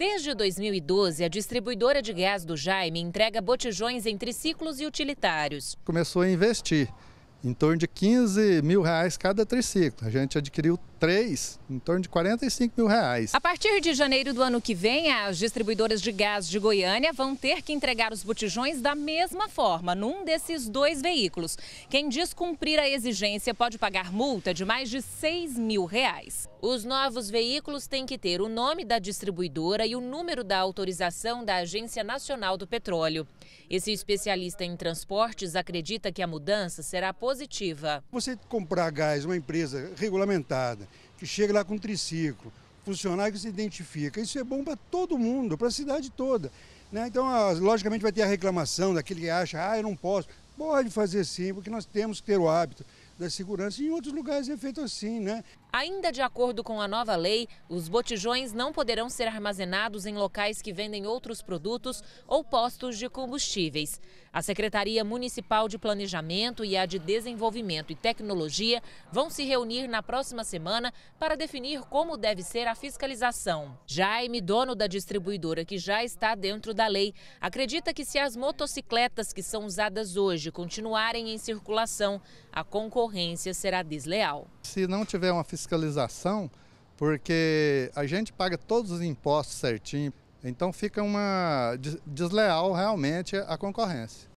Desde 2012, a distribuidora de gás do Jaime entrega botijões em triciclos e utilitários. Começou a investir em torno de 15 mil reais cada triciclo. A gente adquiriu três, em torno de 45 mil reais. A partir de janeiro do ano que vem, as distribuidoras de gás de Goiânia vão ter que entregar os botijões da mesma forma, num desses dois veículos. Quem descumprir a exigência pode pagar multa de mais de 6 mil reais. Os novos veículos têm que ter o nome da distribuidora e o número da autorização da Agência Nacional do Petróleo. Esse especialista em transportes acredita que a mudança será positiva. Você comprar gás uma empresa regulamentada, que chega lá com triciclo, funcionário que se identifica. Isso é bom para todo mundo, para a cidade toda. Né? Então, ah, logicamente, vai ter a reclamação daquele que acha, ah, eu não posso. Pode fazer sim, porque nós temos que ter o hábito da segurança. Em outros lugares é feito assim, né? Ainda de acordo com a nova lei, os botijões não poderão ser armazenados em locais que vendem outros produtos ou postos de combustíveis. A Secretaria Municipal de Planejamento e a de Desenvolvimento e Tecnologia vão se reunir na próxima semana para definir como deve ser a fiscalização. Jaime, dono da distribuidora que já está dentro da lei, acredita que se as motocicletas que são usadas hoje continuarem em circulação, a concorrência concorrência será desleal. Se não tiver uma fiscalização, porque a gente paga todos os impostos certinho, então fica uma desleal realmente a concorrência.